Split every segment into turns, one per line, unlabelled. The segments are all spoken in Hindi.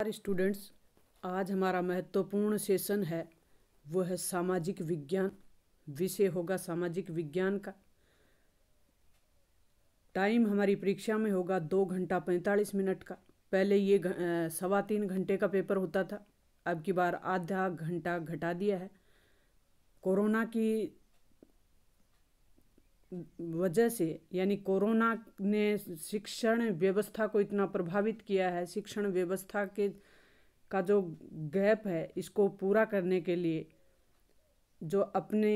सारे स्टूडेंट्स आज हमारा महत्वपूर्ण सेशन है वो है सामाजिक विज्ञान विषय होगा सामाजिक विज्ञान का टाइम हमारी परीक्षा में होगा दो घंटा पैंतालीस मिनट का पहले ये सवा तीन घंटे का पेपर होता था अब की बार आधा घंटा घटा दिया है कोरोना की वजह से यानी कोरोना ने शिक्षण व्यवस्था को इतना प्रभावित किया है शिक्षण व्यवस्था के का जो गैप है इसको पूरा करने के लिए जो अपने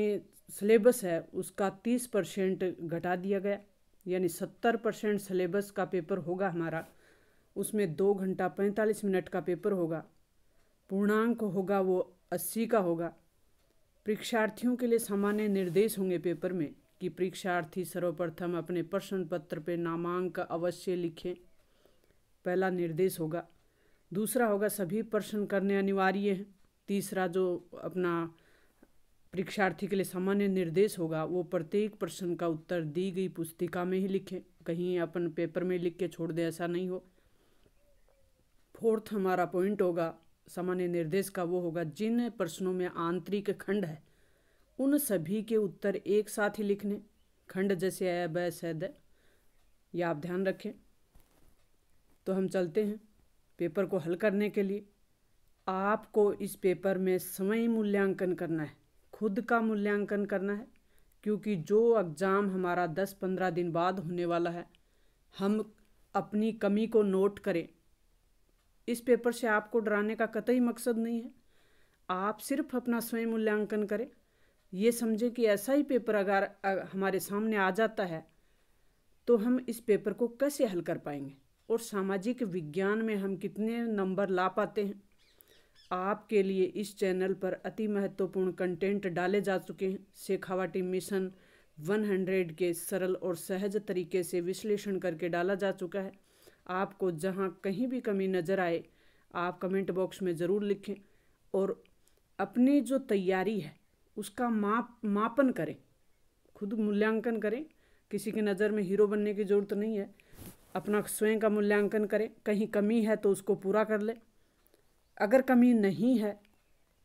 सिलेबस है उसका तीस परसेंट घटा दिया गया यानी सत्तर परसेंट सिलेबस का पेपर होगा हमारा उसमें दो घंटा पैंतालीस मिनट का पेपर होगा पूर्णांक होगा वो अस्सी का होगा परीक्षार्थियों के लिए सामान्य निर्देश होंगे पेपर में कि परीक्षार्थी सर्वप्रथम अपने प्रश्न पत्र पर नामांक अवश्य लिखें पहला निर्देश होगा दूसरा होगा सभी प्रश्न करने अनिवार्य हैं तीसरा जो अपना परीक्षार्थी के लिए सामान्य निर्देश होगा वो प्रत्येक प्रश्न का उत्तर दी गई पुस्तिका में ही लिखें कहीं अपन पेपर में लिख के छोड़ दें ऐसा नहीं हो फोर्थ हमारा पॉइंट होगा सामान्य निर्देश का वो होगा जिन प्रश्नों में आंतरिक खंड है उन सभी के उत्तर एक साथ ही लिखने खंड जैसे आया ब सैद या आप ध्यान रखें तो हम चलते हैं पेपर को हल करने के लिए आपको इस पेपर में समय मूल्यांकन करना है खुद का मूल्यांकन करना है क्योंकि जो एग्ज़ाम हमारा दस पंद्रह दिन बाद होने वाला है हम अपनी कमी को नोट करें इस पेपर से आपको डराने का कतई मकसद नहीं है आप सिर्फ अपना स्वयं मूल्यांकन करें ये समझें कि ऐसा ही पेपर अगर हमारे सामने आ जाता है तो हम इस पेपर को कैसे हल कर पाएंगे और सामाजिक विज्ञान में हम कितने नंबर ला पाते हैं आपके लिए इस चैनल पर अति महत्वपूर्ण कंटेंट डाले जा चुके हैं शेखावाटी मिशन 100 के सरल और सहज तरीके से विश्लेषण करके डाला जा चुका है आपको जहां कहीं भी कमी नज़र आए आप कमेंट बॉक्स में ज़रूर लिखें और अपनी जो तैयारी है उसका माप मापन करें खुद मूल्यांकन करें किसी की नज़र में हीरो बनने की ज़रूरत नहीं है अपना स्वयं का मूल्यांकन करें कहीं कमी है तो उसको पूरा कर लें अगर कमी नहीं है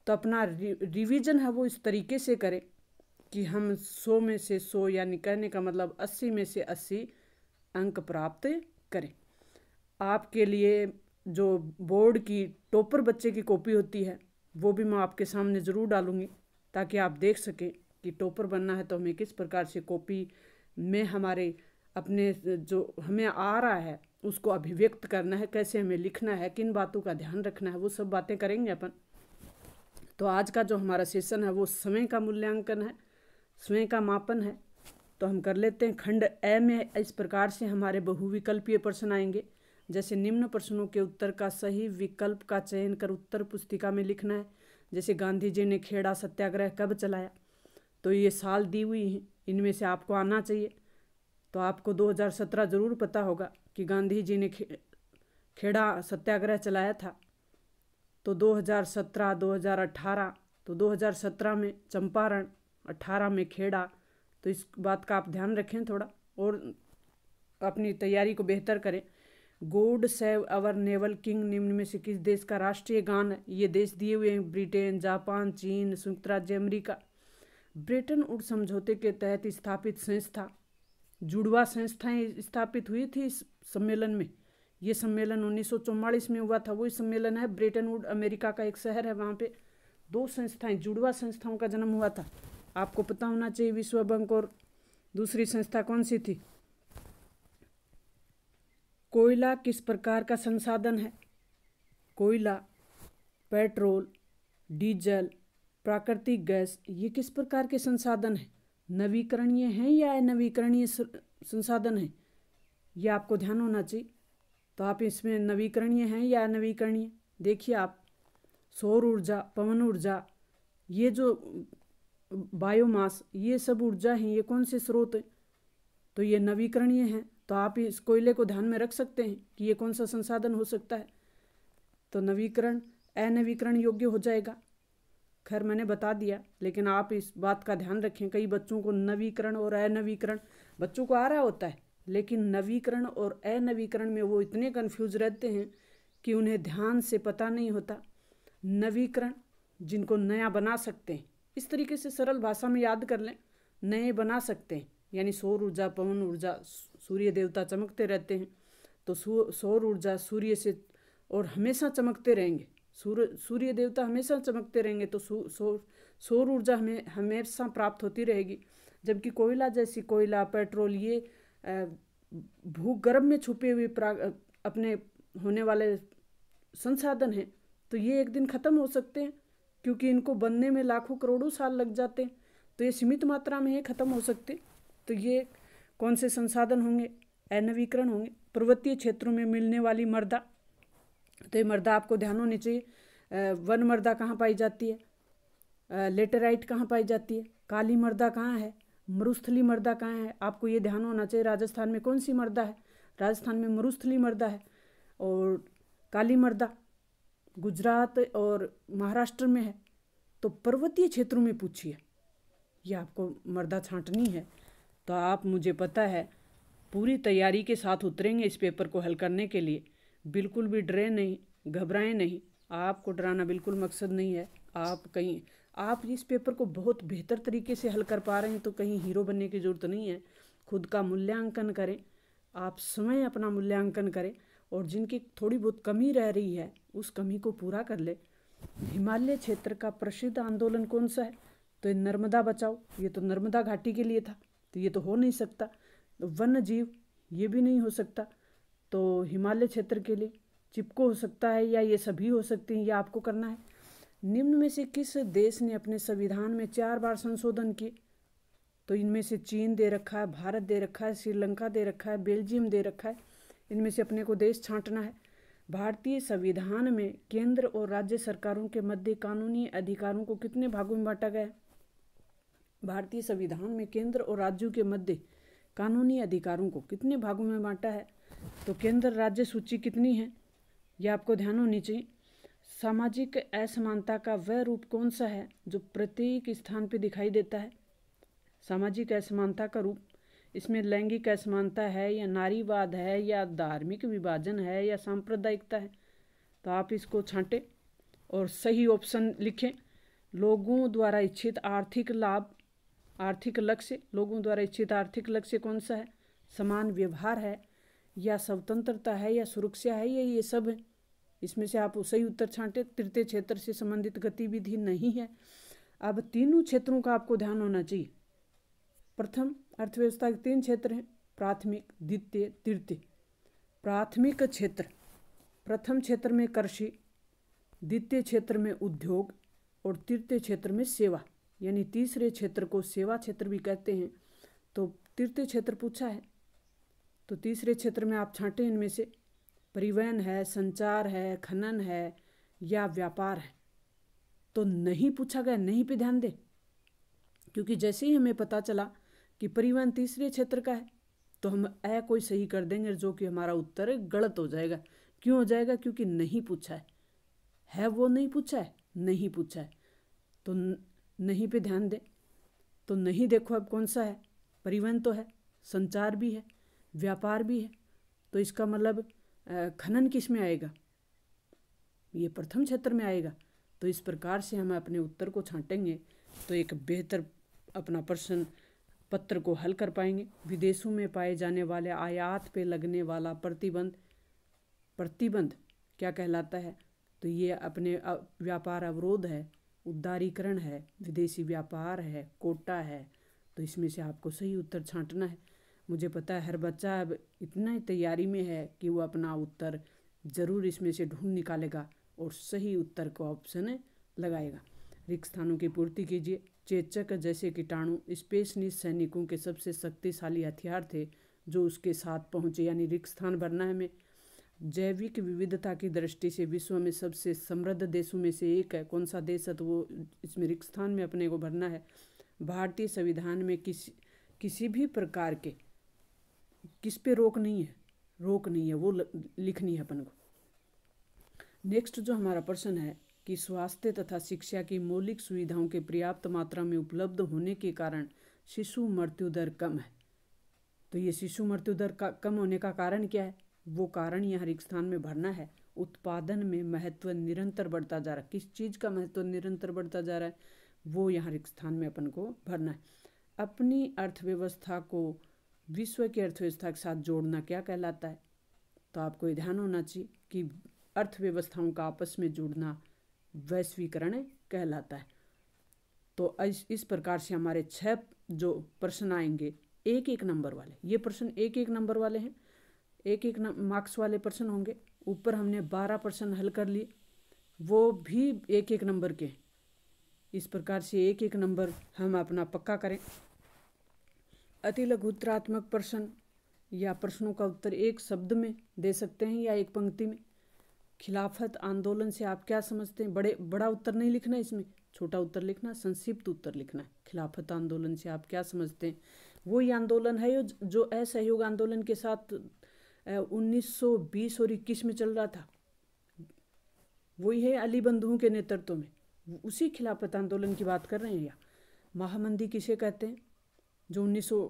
तो अपना रि रिवीजन है वो इस तरीके से करें कि हम सौ में से सौ यानी कहने का मतलब अस्सी में से अस्सी अंक प्राप्त करें आपके लिए जो बोर्ड की टॉपर बच्चे की कॉपी होती है वो भी मैं आपके सामने ज़रूर डालूँगी ताकि आप देख सकें कि टॉपर बनना है तो हमें किस प्रकार से कॉपी में हमारे अपने जो हमें आ रहा है उसको अभिव्यक्त करना है कैसे हमें लिखना है किन बातों का ध्यान रखना है वो सब बातें करेंगे अपन तो आज का जो हमारा सेशन है वो समय का मूल्यांकन है स्वयं का मापन है तो हम कर लेते हैं खंड ए में इस प्रकार से हमारे बहुविकल्पीय प्रश्न आएंगे जैसे निम्न प्रश्नों के उत्तर का सही विकल्प का चयन कर उत्तर पुस्तिका में लिखना है जैसे गांधी जी ने खेड़ा सत्याग्रह कब चलाया तो ये साल दी हुई हैं इनमें से आपको आना चाहिए तो आपको 2017 ज़रूर पता होगा कि गांधी जी ने खे, खेड़ा सत्याग्रह चलाया था तो 2017 2018 तो 2017 में चंपारण 18 में खेड़ा तो इस बात का आप ध्यान रखें थोड़ा और अपनी तैयारी को बेहतर करें गोड सेव अवर नेवल किंग निम्न में से किस देश का राष्ट्रीय गान है ये देश दिए हुए हैं ब्रिटेन जापान चीन संयुक्त राज्य अमेरिका ब्रिटेन उड समझौते के तहत स्थापित संस्था जुड़वा संस्थाएं स्थापित हुई थी इस सम्मेलन में ये सम्मेलन उन्नीस में हुआ था वही सम्मेलन है ब्रिटेन वुड अमेरिका का एक शहर है वहाँ पे दो संस्थाएं जुड़वा संस्थाओं का जन्म हुआ था आपको पता होना चाहिए विश्व बैंक और दूसरी संस्था कौन सी थी कोयला किस प्रकार का संसाधन है कोयला पेट्रोल डीजल प्राकृतिक गैस ये किस प्रकार के संसाधन हैं नवीकरणीय हैं या अनवीकरणीय संसाधन हैं ये आपको ध्यान होना चाहिए तो आप इसमें नवीकरणीय हैं या अनवीकरणीय देखिए आप सौर ऊर्जा पवन ऊर्जा ये जो बायोमास ये सब ऊर्जा हैं ये कौन से स्रोत हैं तो ये नवीकरणीय हैं तो आप इस कोयले को ध्यान में रख सकते हैं कि ये कौन सा संसाधन हो सकता है तो नवीकरण अनवीकरण योग्य हो जाएगा खैर मैंने बता दिया लेकिन आप इस बात का ध्यान रखें कई बच्चों को नवीकरण और अनवीकरण बच्चों को आ रहा होता है लेकिन नवीकरण और अनवीकरण में वो इतने कन्फ्यूज रहते हैं कि उन्हें ध्यान से पता नहीं होता नवीकरण जिनको नया बना सकते हैं इस तरीके से सरल भाषा में याद कर लें नए बना सकते हैं यानी सौर ऊर्जा पवन ऊर्जा सूर्य देवता चमकते रहते हैं तो सौर ऊर्जा सूर्य से और हमेशा चमकते रहेंगे सूर्य सूर्य देवता हमेशा चमकते रहेंगे तो सौर सौर ऊर्जा हमें हमेशा प्राप्त होती रहेगी जबकि कोयला जैसी कोयला पेट्रोल ये भूगर्भ में छुपे हुए अपने होने वाले संसाधन हैं तो ये एक दिन ख़त्म हो सकते हैं क्योंकि इनको बनने में लाखों करोड़ों साल लग जाते हैं तो ये सीमित मात्रा में ये ख़त्म हो सकते हैं तो ये कौन से संसाधन होंगे अनवीकरण होंगे पर्वतीय क्षेत्रों में मिलने वाली मर्दा तो ये मर्दा आपको ध्यान होनी चाहिए वन मर्दा कहाँ पाई जाती है लेटेराइट कहाँ पाई जाती है काली मर्दा कहाँ है मरुस्थली मर्दा कहाँ है आपको ये ध्यान होना चाहिए राजस्थान में कौन सी मर्दा है राजस्थान में मरुस्थली मर्दा है और काली मर्दा गुजरात और महाराष्ट्र में है तो पर्वतीय क्षेत्रों में पूछिए यह आपको मर्दा छांटनी है तो आप मुझे पता है पूरी तैयारी के साथ उतरेंगे इस पेपर को हल करने के लिए बिल्कुल भी डरे नहीं घबराएं नहीं आपको डराना बिल्कुल मकसद नहीं है आप कहीं आप इस पेपर को बहुत बेहतर तरीके से हल कर पा रहे हैं तो कहीं हीरो बनने की ज़रूरत नहीं है खुद का मूल्यांकन करें आप समय अपना मूल्यांकन करें और जिनकी थोड़ी बहुत कमी रह रही है उस कमी को पूरा कर ले हिमालय क्षेत्र का प्रसिद्ध आंदोलन कौन सा है तो नर्मदा बचाओ ये तो नर्मदा घाटी के लिए था तो ये तो हो नहीं सकता तो वन्य जीव ये भी नहीं हो सकता तो हिमालय क्षेत्र के लिए चिपको हो सकता है या ये सभी हो सकते हैं या आपको करना है निम्न में से किस देश ने अपने संविधान में चार बार संशोधन किए तो इनमें से चीन दे रखा है भारत दे रखा है श्रीलंका दे रखा है बेल्जियम दे रखा है इनमें से अपने को देश छांटना है भारतीय संविधान में केंद्र और राज्य सरकारों के मध्य कानूनी अधिकारों को कितने भागों में बांटा गया है भारतीय संविधान में केंद्र और राज्यों के मध्य कानूनी अधिकारों को कितने भागों में बांटा है तो केंद्र राज्य सूची कितनी है यह आपको ध्यान होनी चाहिए सामाजिक असमानता का वह रूप कौन सा है जो प्रत्येक स्थान पर दिखाई देता है सामाजिक असमानता का रूप इसमें लैंगिक असमानता है या नारीवाद है या धार्मिक विभाजन है या सांप्रदायिकता है तो आप इसको छांटें और सही ऑप्शन लिखें लोगों द्वारा इच्छित आर्थिक लाभ आर्थिक लक्ष्य लोगों द्वारा इच्छित आर्थिक लक्ष्य कौन सा है समान व्यवहार है या स्वतंत्रता है या सुरक्षा है या ये सब है इसमें से आप सही उत्तर छांटे तृतीय क्षेत्र से संबंधित गतिविधि नहीं है अब तीनों क्षेत्रों का आपको ध्यान होना चाहिए प्रथम अर्थव्यवस्था के तीन क्षेत्र हैं प्राथमिक द्वितीय तृतीय प्राथमिक क्षेत्र प्रथम क्षेत्र में कृषि द्वितीय क्षेत्र में उद्योग और तृतीय क्षेत्र में सेवा यानी तीसरे क्षेत्र को सेवा क्षेत्र भी कहते हैं तो तृतीय क्षेत्र पूछा है तो तीसरे क्षेत्र में आप छांटे इनमें से परिवहन है संचार है खनन है या व्यापार है तो नहीं पूछा गया नहीं पे ध्यान दे क्योंकि जैसे ही हमें पता चला कि परिवहन तीसरे क्षेत्र का है तो हम ए कोई सही कर देंगे जो कि हमारा उत्तर गलत हो जाएगा क्यों हो जाएगा क्योंकि नहीं पूछा है है वो नहीं पूछा है नहीं पूछा है तो नहीं पे ध्यान दें तो नहीं देखो अब कौन सा है परिवहन तो है संचार भी है व्यापार भी है तो इसका मतलब खनन किस में आएगा ये प्रथम क्षेत्र में आएगा तो इस प्रकार से हम अपने उत्तर को छांटेंगे तो एक बेहतर अपना प्रश्न पत्र को हल कर पाएंगे विदेशों में पाए जाने वाले आयात पे लगने वाला प्रतिबंध प्रतिबंध क्या कहलाता है तो ये अपने व्यापार अवरोध है उदारीकरण है विदेशी व्यापार है कोटा है तो इसमें से आपको सही उत्तर छांटना है मुझे पता है हर बच्चा अब इतना ही तैयारी में है कि वो अपना उत्तर ज़रूर इसमें से ढूंढ निकालेगा और सही उत्तर को ऑप्शन लगाएगा रिक्त स्थानों की पूर्ति कीजिए चेचक जैसे कीटाणु स्पेस निज सैनिकों के सबसे शक्तिशाली हथियार थे जो उसके साथ पहुँचे यानी रिक्त स्थान भरना है हमें जैविक विविधता की दृष्टि से विश्व में सबसे समृद्ध देशों में से एक है कौन सा देश है तो वो इसमें रिक्त स्थान में अपने को भरना है भारतीय संविधान में किसी किसी भी प्रकार के किस पे रोक नहीं है रोक नहीं है वो लिखनी है अपन को नेक्स्ट जो हमारा प्रश्न है कि स्वास्थ्य तथा शिक्षा की मौलिक सुविधाओं के पर्याप्त मात्रा में उपलब्ध होने के कारण शिशु मृत्यु दर कम है तो ये शिशु मृत्यु दर कम होने का कारण क्या है वो कारण यहाँ रिक्त स्थान में भरना है उत्पादन में महत्व निरंतर बढ़ता जा रहा है किस चीज़ का महत्व निरंतर बढ़ता जा रहा है वो यहाँ रिक्त स्थान में अपन को भरना है अपनी अर्थव्यवस्था को विश्व की अर्थव्यवस्था के साथ जोड़ना क्या कहलाता है तो आपको ये ध्यान होना चाहिए कि अर्थव्यवस्थाओं का आपस में जुड़ना वैश्वीकरण कहलाता है तो इस प्रकार से हमारे छः जो प्रश्न आएंगे एक एक नंबर वाले ये प्रश्न एक एक नंबर वाले हैं एक एक मार्क्स वाले पर्सन होंगे ऊपर हमने बारह पर्सन हल कर लिए वो भी एक एक नंबर के इस प्रकार से एक एक नंबर हम अपना पक्का करें अति उत्तरात्मक प्रश्न या प्रश्नों का उत्तर एक शब्द में दे सकते हैं या एक पंक्ति में खिलाफत आंदोलन से आप क्या समझते हैं बड़े बड़ा उत्तर नहीं लिखना इसमें छोटा उत्तर लिखना संक्षिप्त उत्तर लिखना है खिलाफत आंदोलन से आप क्या समझते हैं वो ये आंदोलन है जो असहयोग आंदोलन के साथ उन्नीस सौ बीस और इक्कीस में चल रहा था वही है अली बंधुओं के नेतृत्व में उसी खिलाफत आंदोलन की बात कर रहे हैं या महामंदी किसे कहते हैं जो उन्नीस सौ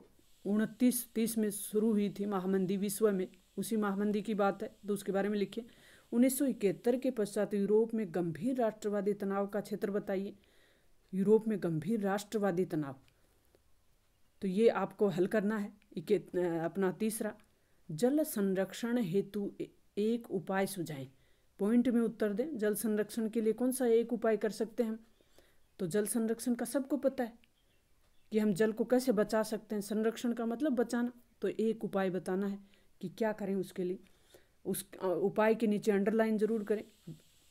उनतीस तीस में शुरू हुई थी महामंदी विश्व में उसी महामंदी की बात है तो उसके बारे में लिखिए उन्नीस के पश्चात यूरोप में गंभीर राष्ट्रवादी तनाव का क्षेत्र बताइए यूरोप में गंभीर राष्ट्रवादी तनाव तो ये आपको हल करना है अपना तीसरा जल संरक्षण हेतु एक उपाय सुझाएं पॉइंट में उत्तर दें जल संरक्षण के लिए कौन सा एक उपाय कर सकते हैं हम तो जल संरक्षण का सबको पता है कि हम जल को कैसे बचा सकते हैं संरक्षण का मतलब बचाना तो एक उपाय बताना है कि क्या करें उसके लिए उस उपाय के नीचे अंडरलाइन जरूर करें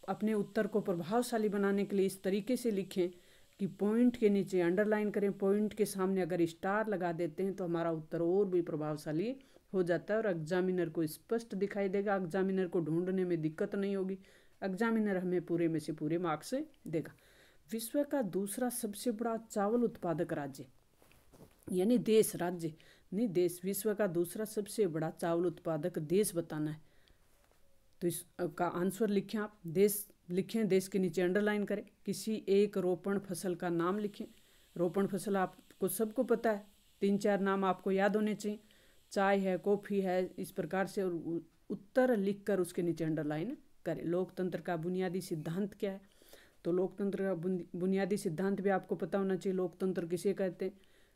अपने उत्तर को प्रभावशाली बनाने के लिए इस तरीके से लिखें कि पॉइंट के नीचे अंडरलाइन करें पॉइंट के सामने अगर स्टार लगा देते हैं तो हमारा उत्तर और भी प्रभावशाली हो जाता है और एग्जामिनर को स्पष्ट दिखाई देगा एग्जामिनर को ढूंढने में दिक्कत नहीं होगी एग्जामिनर हमें पूरे में से पूरे मार्क्स देगा विश्व का दूसरा सबसे बड़ा चावल उत्पादक राज्य यानी देश राज्य नहीं देश विश्व का दूसरा सबसे बड़ा चावल उत्पादक देश बताना है तो इस का आंसर लिखें आप देश लिखें देश के नीचे अंडरलाइन करें किसी एक रोपण फसल का नाम लिखें रोपण फसल आपको सबको पता है तीन चार नाम आपको याद होने चाहिए चाय है कॉफ़ी है इस प्रकार से और उत्तर लिखकर उसके नीचे अंडरलाइन करें लोकतंत्र का बुनियादी सिद्धांत क्या है तो लोकतंत्र का बुनियादी सिद्धांत भी आपको पता होना चाहिए लोकतंत्र किसे कहते हैं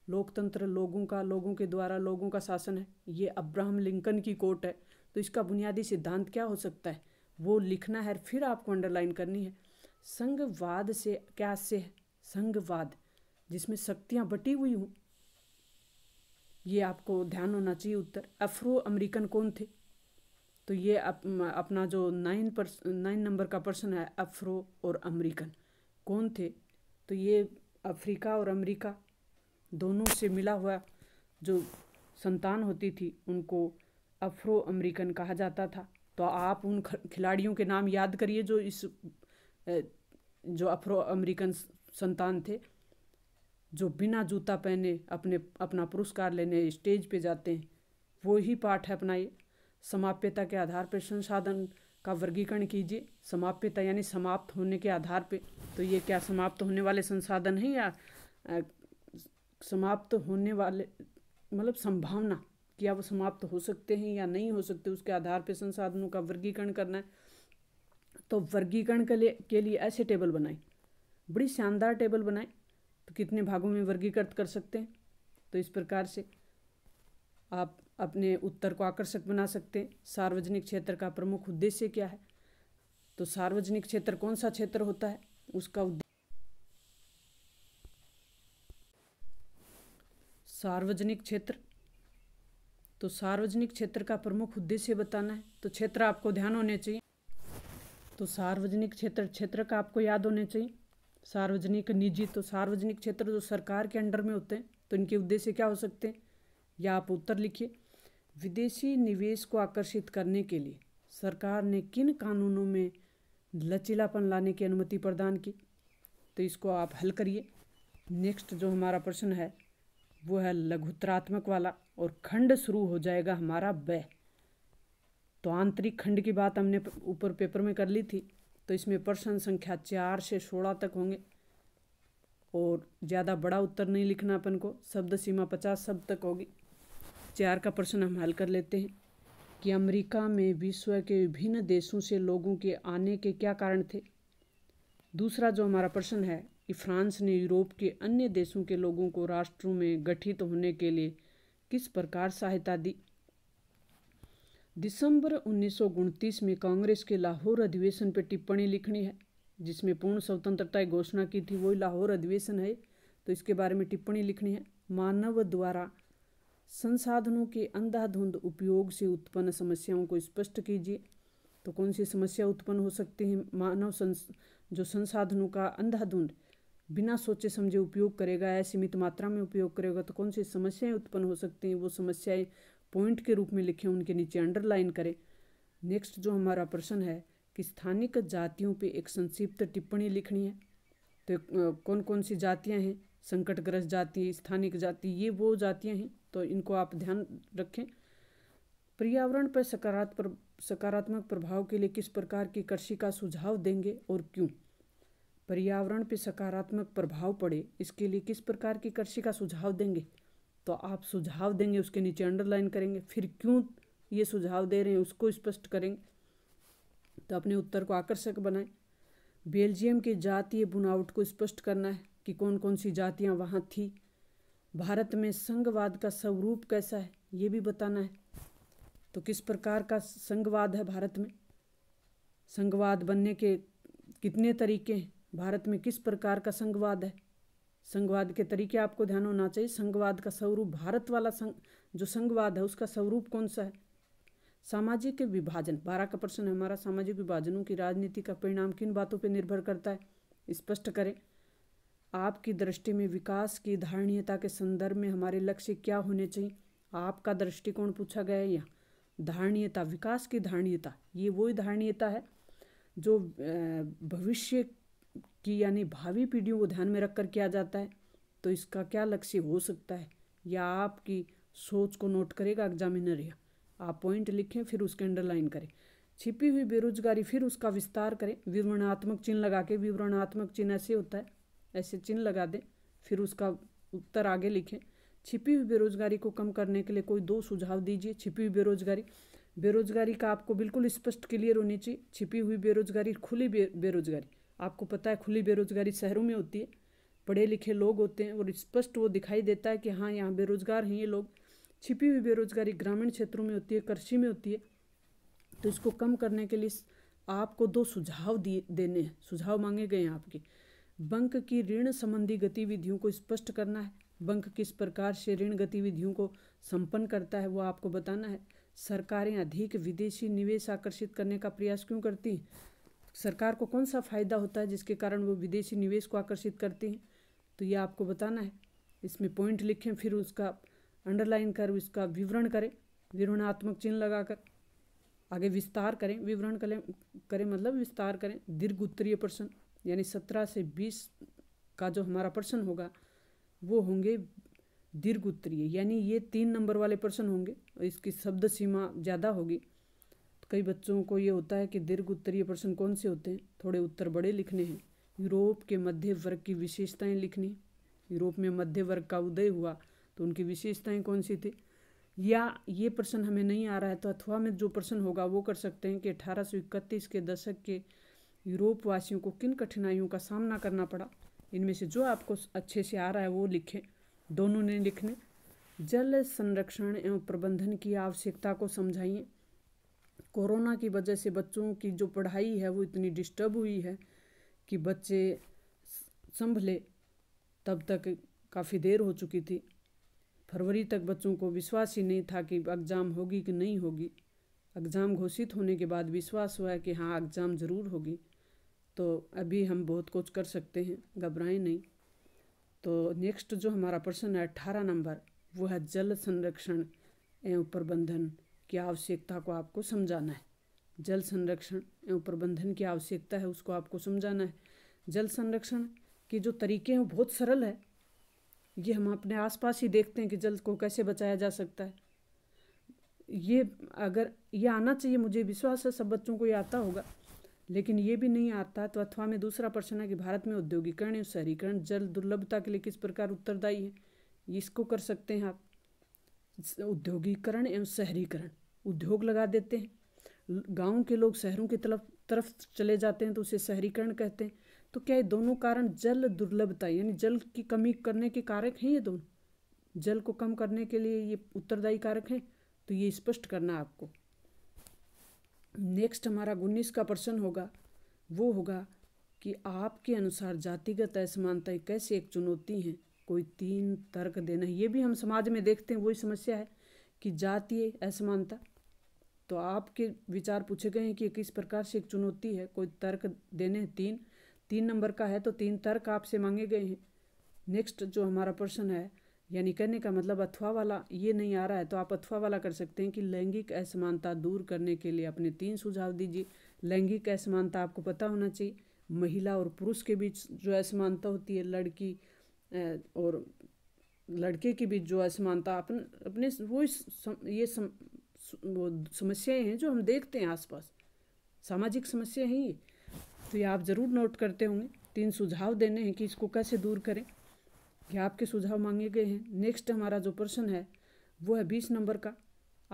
लोकतंत्र लोगों का लोगों के द्वारा लोगों का शासन है ये अब्राहम लिंकन की कोट है तो इसका बुनियादी सिद्धांत क्या हो सकता है वो लिखना है फिर आपको अंडरलाइन करनी है संघवाद से क्या से है संघवाद जिसमें शक्तियाँ बटी हुई हूँ ये आपको ध्यान होना चाहिए उत्तर अफ्रो अमेरिकन कौन थे तो ये अप, अपना जो नाइन पर नाइन नंबर का पर्सन है अफ्रो और अमेरिकन कौन थे तो ये अफ्रीका और अमेरिका दोनों से मिला हुआ जो संतान होती थी उनको अफ्रो अमेरिकन कहा जाता था तो आप उन खिलाड़ियों के नाम याद करिए जो इस जो अफ्रो अमेरिकन संतान थे जो बिना जूता पहने अपने अपना पुरस्कार लेने स्टेज पे जाते हैं वो ही पाठ है अपना ये समाप्यता के आधार पर संसाधन का वर्गीकरण कीजिए समाप्यता यानी समाप्त होने के आधार पे तो ये क्या समाप्त होने वाले संसाधन हैं या आ, समाप्त होने वाले मतलब संभावना क्या वो समाप्त हो सकते हैं या नहीं हो सकते उसके आधार पर संसाधनों का वर्गीकरण करना है तो वर्गीकरण के लिए के लिए ऐसे टेबल बनाएं बड़ी शानदार टेबल बनाएं तो कितने भागों में वर्गीकृत कर सकते हैं तो इस प्रकार से आप अपने उत्तर को आकर्षक बना सकते हैं सार्वजनिक क्षेत्र का प्रमुख उद्देश्य क्या है तो सार्वजनिक क्षेत्र कौन सा क्षेत्र होता है उसका उद्देश्य सार्वजनिक क्षेत्र तो सार्वजनिक क्षेत्र का प्रमुख उद्देश्य बताना है तो क्षेत्र आपको ध्यान होने चाहिए तो सार्वजनिक क्षेत्र क्षेत्र का आपको याद होने चाहिए सार्वजनिक निजी तो सार्वजनिक क्षेत्र जो सरकार के अंडर में होते हैं तो इनके उद्देश्य क्या हो सकते हैं या आप उत्तर लिखिए विदेशी निवेश को आकर्षित करने के लिए सरकार ने किन कानूनों में लचीलापन लाने की अनुमति प्रदान की तो इसको आप हल करिए नेक्स्ट जो हमारा प्रश्न है वो है लघुत्रात्मक वाला और खंड शुरू हो जाएगा हमारा ब तो आंतरिक खंड की बात हमने ऊपर पेपर में कर ली थी तो इसमें प्रश्न संख्या चार से सोलह तक होंगे और ज़्यादा बड़ा उत्तर नहीं लिखना अपन को शब्द सीमा पचास शब्द तक होगी चार का प्रश्न हम हल कर लेते हैं कि अमेरिका में विश्व के विभिन्न देशों से लोगों के आने के क्या कारण थे दूसरा जो हमारा प्रश्न है कि फ्रांस ने यूरोप के अन्य देशों के लोगों को राष्ट्रों में गठित होने के लिए किस प्रकार सहायता दी दिसंबर उन्नीस में कांग्रेस के लाहौर अधिवेशन पर टिप्पणी लिखनी है जिसमें पूर्ण स्वतंत्रता की घोषणा की थी वही लाहौर अधिवेशन है तो इसके बारे में टिप्पणी लिखनी है मानव द्वारा संसाधनों के अंधाधुंध उपयोग से उत्पन्न समस्याओं को स्पष्ट कीजिए तो कौन सी समस्या उत्पन्न हो सकती है मानव संस जो संसाधनों का अंधाधुंध बिना सोचे समझे उपयोग करेगा या सीमित मात्रा में उपयोग करेगा तो कौन सी समस्याएं उत्पन्न हो सकती हैं वो समस्याएं पॉइंट के रूप में लिखें उनके नीचे अंडरलाइन करें नेक्स्ट जो हमारा प्रश्न है कि स्थानिक जातियों पे एक संक्षिप्त टिप्पणी लिखनी है तो कौन कौन सी जातियाँ हैं संकटग्रस्त जाति स्थानिक जाति ये वो जातियाँ हैं तो इनको आप ध्यान रखें पर्यावरण पर सकारात्मक सकारात्मक प्रभाव के लिए किस प्रकार की कृषि का सुझाव देंगे और क्यों पर्यावरण पर सकारात्मक प्रभाव पड़े इसके लिए किस प्रकार की कृषि का सुझाव देंगे तो आप सुझाव देंगे उसके नीचे अंडरलाइन करेंगे फिर क्यों ये सुझाव दे रहे हैं उसको स्पष्ट करेंगे तो अपने उत्तर को आकर्षक बनाएं बेल्जियम के जातीय बुनावट को स्पष्ट करना है कि कौन कौन सी जातियाँ वहाँ थी भारत में संघवाद का स्वरूप कैसा है ये भी बताना है तो किस प्रकार का संघवाद है भारत में संघवाद बनने के कितने तरीके हैं भारत में किस प्रकार का संघवाद है संघवाद के तरीके आपको ध्यान होना चाहिए संघवाद का स्वरूप भारत वाला संग जो संघवाद है उसका स्वरूप कौन सा है सामाजिक विभाजन बारह का प्रश्न है हमारा सामाजिक विभाजनों की राजनीति का परिणाम किन बातों पर निर्भर करता है स्पष्ट करें आपकी दृष्टि में विकास की धारणीयता के संदर्भ में हमारे लक्ष्य क्या होने चाहिए आपका दृष्टिकोण पूछा गया है यहाँ धारणीयता विकास की धारणीयता ये वो धारणीयता है जो भविष्य कि यानी भावी पीढ़ियों को ध्यान में रखकर किया जाता है तो इसका क्या लक्ष्य हो सकता है या आपकी सोच को नोट करेगा एग्जामिनर या आप पॉइंट लिखें फिर उसके अंडरलाइन करें छिपी हुई बेरोजगारी फिर उसका विस्तार करें विवरणात्मक चिन्ह लगा के विवरणात्मक चिन्ह ऐसे होता है ऐसे चिन्ह लगा दें फिर उसका उत्तर आगे लिखें छिपी हुई बेरोजगारी को कम करने के लिए कोई दो सुझाव दीजिए छिपी हुई बेरोजगारी बेरोजगारी का आपको बिल्कुल स्पष्ट क्लियर होनी चाहिए छिपी हुई बेरोजगारी खुली बे, बेरोजगारी आपको पता है खुली बेरोजगारी शहरों में होती है पढ़े लिखे लोग होते हैं और स्पष्ट वो दिखाई देता है कि हाँ यहाँ बेरोजगार हैं ये लोग छिपी हुई बेरोजगारी ग्रामीण क्षेत्रों में होती है कृषि में होती है तो इसको कम करने के लिए आपको दो सुझाव दिए देने हैं सुझाव मांगे गए हैं आपके बंक की ऋण संबंधी गतिविधियों को स्पष्ट करना है बंक किस प्रकार से ऋण गतिविधियों को संपन्न करता है वो आपको बताना है सरकारें अधिक विदेशी निवेश आकर्षित करने का प्रयास क्यों करती हैं सरकार को कौन सा फ़ायदा होता है जिसके कारण वो विदेशी निवेश को आकर्षित करते हैं तो ये आपको बताना है इसमें पॉइंट लिखें फिर उसका अंडरलाइन कर उसका विवरण करें विवरणात्मक चिन्ह लगाकर आगे विस्तार करें विवरण करें करें मतलब विस्तार करें दीर्घ उत्तरीय प्रश्न यानी सत्रह से बीस का जो हमारा प्रश्न होगा वो होंगे दीर्घ उत्तरीय यानी ये तीन नंबर वाले प्रश्न होंगे और इसकी शब्द सीमा ज़्यादा होगी कई बच्चों को ये होता है कि दीर्घ उत्तरीय प्रश्न कौन से होते हैं थोड़े उत्तर बड़े लिखने हैं यूरोप के मध्य वर्ग की विशेषताएं लिखनी यूरोप में मध्य वर्ग का उदय हुआ तो उनकी विशेषताएं कौन सी थी या ये प्रश्न हमें नहीं आ रहा है तो अथवा में जो प्रश्न होगा वो कर सकते हैं कि अठारह के दशक के यूरोपवासियों को किन कठिनाइयों का सामना करना पड़ा इनमें से जो आपको अच्छे से आ रहा है वो लिखें दोनों ने लिखने जल संरक्षण एवं प्रबंधन की आवश्यकता को समझाइए कोरोना की वजह से बच्चों की जो पढ़ाई है वो इतनी डिस्टर्ब हुई है कि बच्चे संभले तब तक काफ़ी देर हो चुकी थी फरवरी तक बच्चों को विश्वास ही नहीं था कि एग्ज़ाम होगी कि नहीं होगी एग्ज़ाम घोषित होने के बाद विश्वास हुआ कि हाँ एग्ज़ाम ज़रूर होगी तो अभी हम बहुत कुछ कर सकते हैं घबराएं नहीं तो नेक्स्ट जो हमारा प्रश्न है अट्ठारह नंबर वो है जल संरक्षण एवं प्रबंधन की आवश्यकता को आपको समझाना है जल संरक्षण एवं प्रबंधन की आवश्यकता है उसको आपको समझाना है जल संरक्षण के जो तरीके हैं बहुत सरल है ये हम अपने आसपास ही देखते हैं कि जल को कैसे बचाया जा सकता है ये अगर ये आना चाहिए मुझे विश्वास है सब बच्चों को ये आता होगा लेकिन ये भी नहीं आता तो अथवा में दूसरा प्रश्न है कि भारत में औद्योगिकरण एवं शहरीकरण जल दुर्लभता के लिए किस प्रकार उत्तरदायी है इसको कर सकते हैं आप औद्योगिकरण एवं शहरीकरण उद्योग लगा देते हैं गांव के लोग शहरों की तरफ तरफ चले जाते हैं तो उसे शहरीकरण कहते हैं तो क्या ये दोनों कारण जल दुर्लभता यानी जल की कमी करने के कारक हैं ये दोनों जल को कम करने के लिए ये उत्तरदायी कारक हैं तो ये स्पष्ट करना आपको नेक्स्ट हमारा उन्नीस का प्रश्न होगा वो होगा कि आपके अनुसार जातिगत असमानताएं कैसे एक चुनौती हैं कोई तीन तर्क देना ये भी हम समाज में देखते हैं वही समस्या है कि जातीय असमानता तो आपके विचार पूछे गए हैं कि किस प्रकार से एक चुनौती है कोई तर्क देने हैं तीन तीन नंबर का है तो तीन तर्क आपसे मांगे गए हैं नेक्स्ट जो हमारा प्रश्न है यानी कहने का मतलब अथवा वाला ये नहीं आ रहा है तो आप अथवा वाला कर सकते हैं कि लैंगिक असमानता दूर करने के लिए अपने तीन सुझाव दीजिए लैंगिक असमानता आपको पता होना चाहिए महिला और पुरुष के बीच जो असमानता होती है लड़की और लड़के के बीच जो असमानता अपन अपने वो ये सम, वो समस्याएं हैं जो हम देखते हैं आसपास सामाजिक समस्या है ये तो ये आप ज़रूर नोट करते होंगे तीन सुझाव देने हैं कि इसको कैसे दूर करें ये आपके सुझाव मांगे गए हैं नेक्स्ट हमारा जो प्रश्न है वो है बीस नंबर का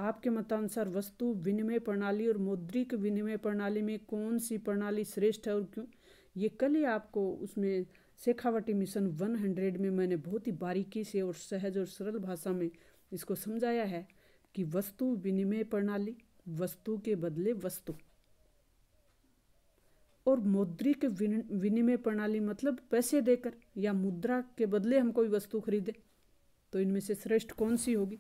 आपके मतानुसार वस्तु विनिमय प्रणाली और मौद्रिक विनिमय प्रणाली में कौन सी प्रणाली श्रेष्ठ है और क्यों ये कल ही आपको उसमें शेखावटी मिशन 100 में मैंने बहुत ही बारीकी से और सहज और सरल भाषा में इसको समझाया है कि वस्तु विनिमय प्रणाली वस्तु के बदले वस्तु और मौद्रिक विनिमय प्रणाली मतलब पैसे देकर या मुद्रा के बदले हम कोई वस्तु खरीदे तो इनमें से श्रेष्ठ कौन सी होगी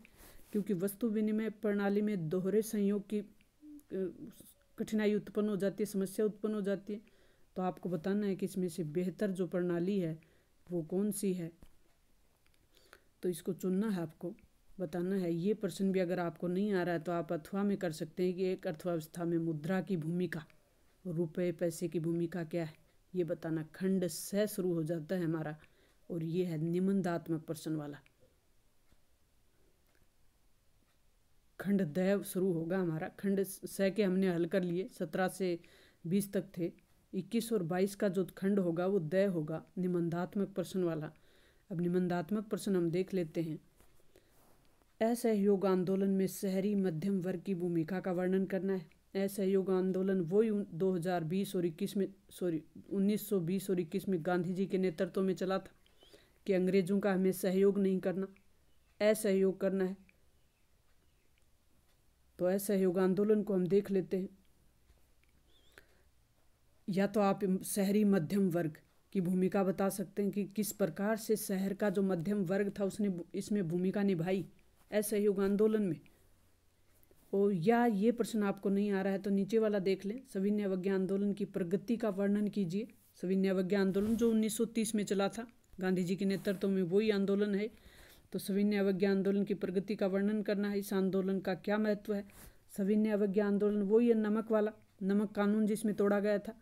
क्योंकि वस्तु विनिमय प्रणाली में दोहरे संयोग की कठिनाई उत्पन्न हो जाती है समस्या उत्पन्न हो जाती है तो आपको बताना है कि इसमें से बेहतर जो प्रणाली है वो कौन सी है तो इसको चुनना है आपको बताना है ये प्रश्न भी अगर आपको नहीं आ रहा है तो आप अथवा में कर सकते हैं कि एक अर्थव्यवस्था में मुद्रा की भूमिका रुपए पैसे की भूमिका क्या है ये बताना खंड सह शुरू हो जाता है हमारा और ये है निबंधात्मक प्रश्न वाला खंड दैव शुरू होगा हमारा खंड सह के हमने हल कर लिए सत्रह से बीस तक थे इक्कीस और बाईस का जो खंड होगा वो दय होगा निबंधात्मक प्रश्न वाला अब निबंधात्मक प्रश्न हम देख लेते हैं असहयोग आंदोलन में शहरी मध्यम वर्ग की भूमिका का वर्णन करना है असहयोग आंदोलन वो ही 2020 और 21 में सॉरी 1920 और 21 में गांधी जी के नेतृत्व में चला था कि अंग्रेजों का हमें सहयोग नहीं करना असहयोग करना है तो असहयोग आंदोलन को हम देख लेते हैं या तो आप शहरी मध्यम वर्ग की भूमिका बता सकते हैं कि किस प्रकार से शहर का जो मध्यम वर्ग था उसने इसमें भूमिका निभाई असहयोग आंदोलन में और या ये प्रश्न आपको नहीं आ रहा है तो नीचे वाला देख लें सविनय अवज्ञा आंदोलन की प्रगति का वर्णन कीजिए सविनय अवज्ञा आंदोलन जो 1930 में चला था गांधी जी के नेतृत्व में वही आंदोलन है तो सविनय अवज्ञा आंदोलन की प्रगति का वर्णन करना है इस आंदोलन का क्या महत्व है सविनय अवज्ञा आंदोलन वही है नमक वाला नमक कानून जिसमें तोड़ा गया था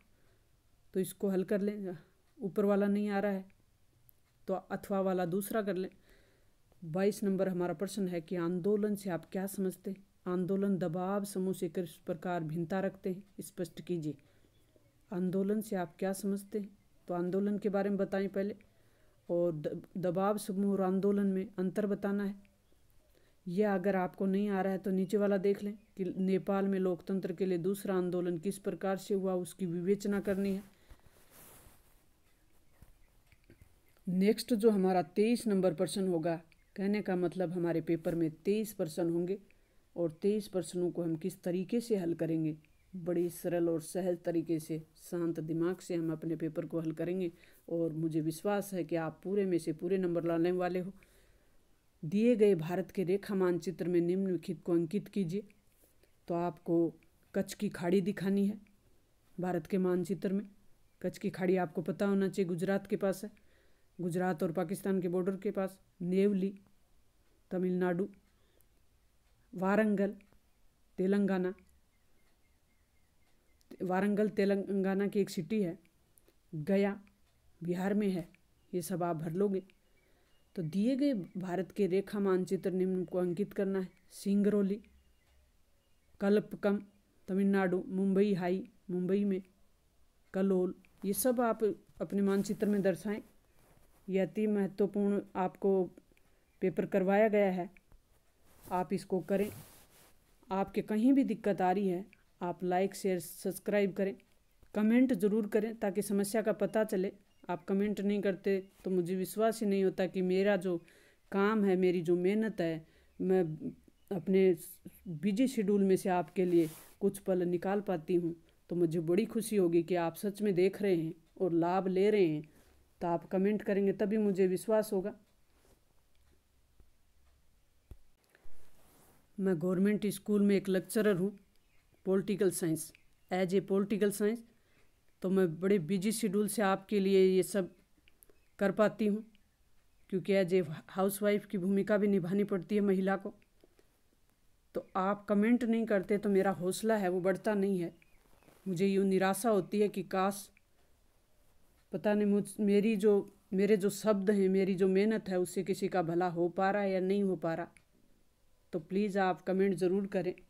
तो इसको हल कर लें ऊपर वाला नहीं आ रहा है तो अथवा वाला दूसरा कर लें बाईस नंबर हमारा प्रश्न है कि आंदोलन से आप क्या समझते आंदोलन दबाव समूह से किस प्रकार भिन्नता रखते हैं स्पष्ट कीजिए आंदोलन से आप क्या समझते हैं तो आंदोलन के बारे में बताएं पहले और दबाव समूह और आंदोलन में अंतर बताना है यह अगर आपको नहीं आ रहा है तो नीचे वाला देख लें कि नेपाल में लोकतंत्र के लिए दूसरा आंदोलन किस प्रकार से हुआ उसकी विवेचना करनी है नेक्स्ट जो हमारा तेईस नंबर प्रश्न होगा कहने का मतलब हमारे पेपर में तेईस प्रश्न होंगे और तेईस प्रश्नों को हम किस तरीके से हल करेंगे बड़ी सरल और सहज तरीके से शांत दिमाग से हम अपने पेपर को हल करेंगे और मुझे विश्वास है कि आप पूरे में से पूरे नंबर लाने वाले हो दिए गए भारत के रेखा मानचित्र में निम्नलिखित को अंकित कीजिए तो आपको कच्छ की खाड़ी दिखानी है भारत के मानचित्र में कच्छ की खाड़ी आपको पता होना चाहिए गुजरात के पास है गुजरात और पाकिस्तान के बॉर्डर के पास नेवली तमिलनाडु वारंगल तेलंगाना वारंगल तेलंगाना की एक सिटी है गया बिहार में है ये सब आप भर लोगे तो दिए गए भारत के रेखा मानचित्र निम्न को अंकित करना है सिंगरौली कल्पकम तमिलनाडु मुंबई हाई मुंबई में कलोल ये सब आप अपने मानचित्र में दर्शाएं ये अति महत्वपूर्ण आपको पेपर करवाया गया है आप इसको करें आपके कहीं भी दिक्कत आ रही है आप लाइक शेयर सब्सक्राइब करें कमेंट ज़रूर करें ताकि समस्या का पता चले आप कमेंट नहीं करते तो मुझे विश्वास ही नहीं होता कि मेरा जो काम है मेरी जो मेहनत है मैं अपने बिजी शेड्यूल में से आपके लिए कुछ पल निकाल पाती हूँ तो मुझे बड़ी खुशी होगी कि आप सच में देख रहे हैं और लाभ ले रहे हैं तो आप कमेंट करेंगे तभी मुझे विश्वास होगा मैं गवर्नमेंट स्कूल में एक लेक्चरर हूँ political science as a political science तो मैं बड़े बिजी शेड्यूल से आपके लिए ये सब कर पाती हूँ क्योंकि एज ए हाउस वाइफ की भूमिका भी निभानी पड़ती है महिला को तो आप कमेंट नहीं करते तो मेरा हौसला है वो बढ़ता नहीं है मुझे यूँ निराशा होती है कि काश पता नहीं मुझ मेरी जो मेरे जो शब्द हैं मेरी जो मेहनत है उससे किसी का भला हो पा रहा है या नहीं हो पा रहा तो प्लीज़ आप कमेंट ज़रूर करें